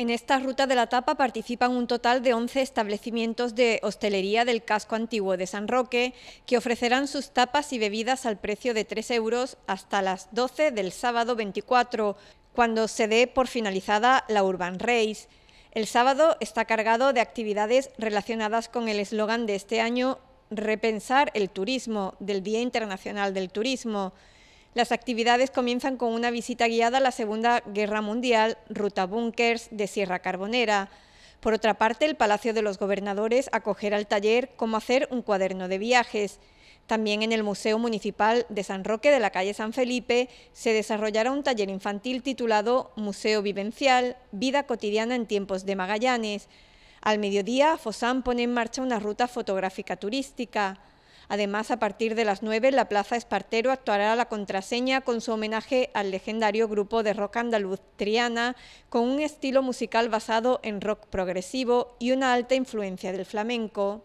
En esta ruta de la tapa participan un total de 11 establecimientos de hostelería del casco antiguo de San Roque que ofrecerán sus tapas y bebidas al precio de 3 euros hasta las 12 del sábado 24, cuando se dé por finalizada la Urban Race. El sábado está cargado de actividades relacionadas con el eslogan de este año Repensar el Turismo, del Día Internacional del Turismo. Las actividades comienzan con una visita guiada a la Segunda Guerra Mundial, ruta búnkers de Sierra Carbonera. Por otra parte, el Palacio de los Gobernadores acogerá el taller Cómo hacer un cuaderno de viajes. También en el Museo Municipal de San Roque de la calle San Felipe se desarrollará un taller infantil titulado Museo Vivencial, Vida cotidiana en tiempos de Magallanes. Al mediodía, Fosán pone en marcha una ruta fotográfica turística. Además, a partir de las 9, la Plaza Espartero actuará la contraseña con su homenaje al legendario grupo de rock andaluz Triana, con un estilo musical basado en rock progresivo y una alta influencia del flamenco.